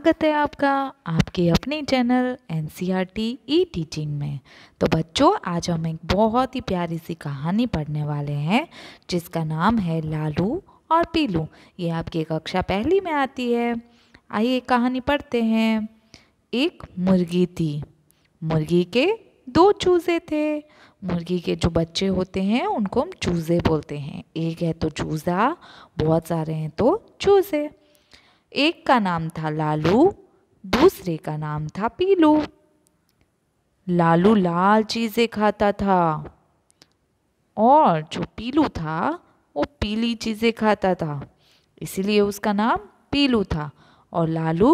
स्वागत है आपका आपके अपने channel N C E R T teaching में तो बच्चों आज हम एक बहुत ही प्यारी सी कहानी पढ़ने वाले हैं जिसका नाम है लालू और पीलू ये आपकी कक्षा पहली में आती है आइए कहानी पढ़ते हैं एक मुर्गी थी मुर्गी के दो चूज़े थे मुर्गी के जो बच्चे होते हैं उनको हम चूज़े बोलते हैं एक है तो चूज़ा बहुत सारे हैं तो चूज़े एक का नाम था लालू दूसरे का नाम था पीलू लालू लाल चीज़ें खाता था और जो पीलू था वो पीली चीज़ें खाता था इसीलिए उसका नाम पीलू था और लालू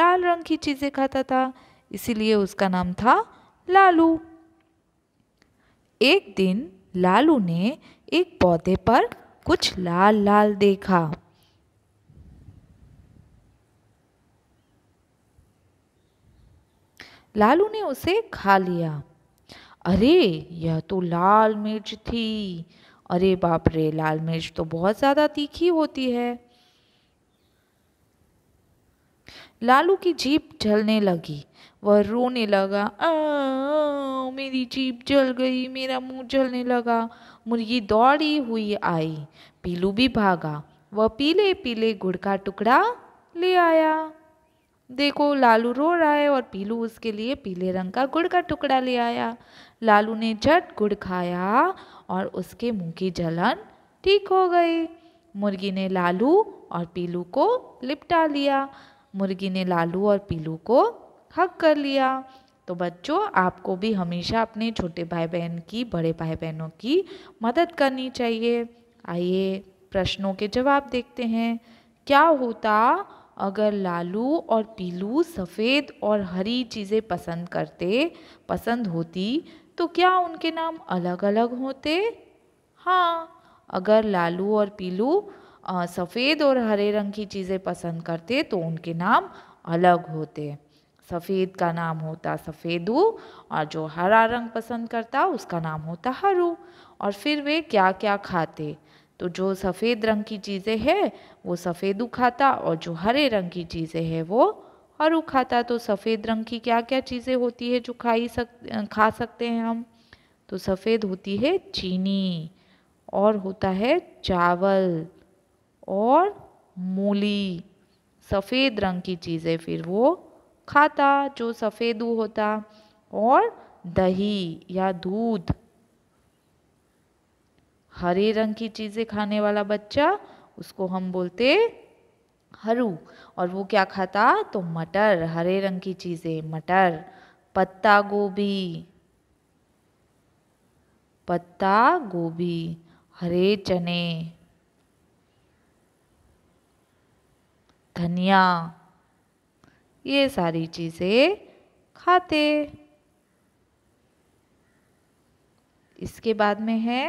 लाल रंग की चीज़ें खाता था इसीलिए उसका नाम था लालू एक दिन लालू ने एक पौधे पर कुछ लाल लाल देखा लालू ने उसे खा लिया अरे यह तो लाल मिर्च थी अरे बाप रे लाल मिर्च तो बहुत ज़्यादा तीखी होती है लालू की जीप जलने लगी वह रोने लगा आ, मेरी जीप जल गई मेरा मुंह जलने लगा मुर्गी दौड़ी हुई आई पीलू भी भागा वह पीले पीले गुड़ का टुकड़ा ले आया देखो लालू रो रहा है और पीलू उसके लिए पीले रंग का गुड़ का टुकड़ा ले आया लालू ने झट गुड़ खाया और उसके मुंह की जलन ठीक हो गई मुर्गी ने लालू और पीलू को लिपटा लिया मुर्गी ने लालू और पीलू को हक कर लिया तो बच्चों आपको भी हमेशा अपने छोटे भाई बहन की बड़े भाई बहनों की मदद करनी चाहिए आइए प्रश्नों के जवाब देखते हैं क्या होता अगर लालू और पीलू सफ़ेद और हरी चीज़ें पसंद करते पसंद होती तो क्या उनके नाम अलग अलग होते हाँ अगर लालू और पीलू सफ़ेद और हरे रंग की चीज़ें पसंद करते तो उनके नाम अलग होते सफ़ेद का नाम होता सफ़ेदू और जो हरा रंग पसंद करता उसका नाम होता हरू और फिर वे क्या क्या खाते तो जो सफ़ेद रंग की चीज़ें हैं वो सफ़ेद उखाता और जो हरे रंग की चीज़ें हैं वो हरू खाता तो सफ़ेद रंग की क्या क्या चीज़ें होती है जो खाई सक खा सकते हैं हम तो सफ़ेद होती है चीनी और होता है चावल और मूली सफ़ेद रंग की चीज़ें फिर वो खाता जो सफ़ेद होता और दही या दूध हरे रंग की चीज़ें खाने वाला बच्चा उसको हम बोलते हरू और वो क्या खाता तो मटर हरे रंग की चीज़ें मटर पत्ता गोभी पत्ता गोभी हरे चने धनिया ये सारी चीज़ें खाते इसके बाद में है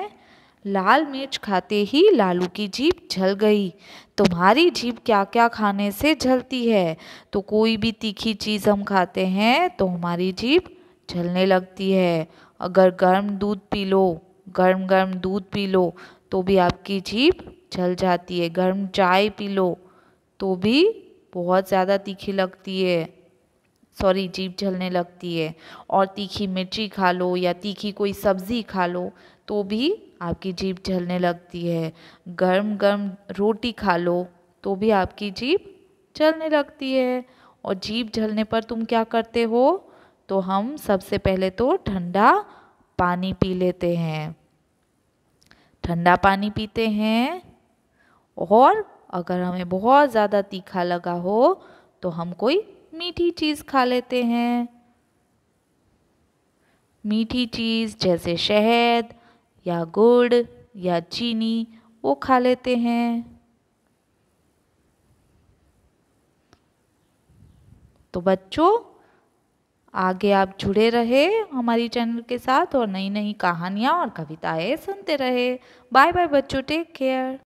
लाल मिर्च खाते ही लालू की जीप जल गई तुम्हारी जीप क्या क्या खाने से जलती है तो कोई भी तीखी चीज़ हम खाते हैं तो हमारी जीप जलने लगती है अगर गर्म दूध पी लो गर्म गर्म दूध पी लो तो भी आपकी जीप जल जाती है गर्म चाय पी लो तो भी बहुत ज़्यादा तीखी लगती है सॉरी जीप जलने लगती है और तीखी मिर्ची खा लो या तीखी कोई सब्ज़ी खा लो तो भी आपकी जीभ जलने लगती है गर्म गर्म रोटी खा लो तो भी आपकी जीभ जलने लगती है और जीभ जलने पर तुम क्या करते हो तो हम सबसे पहले तो ठंडा पानी पी लेते हैं ठंडा पानी पीते हैं और अगर हमें बहुत ज़्यादा तीखा लगा हो तो हम कोई मीठी चीज़ खा लेते हैं मीठी चीज़ जैसे शहद या गुड़ या चीनी वो खा लेते हैं तो बच्चों आगे आप जुड़े रहे हमारी चैनल के साथ और नई नई कहानियाँ और कविताएं सुनते रहे बाय बाय बच्चों टेक केयर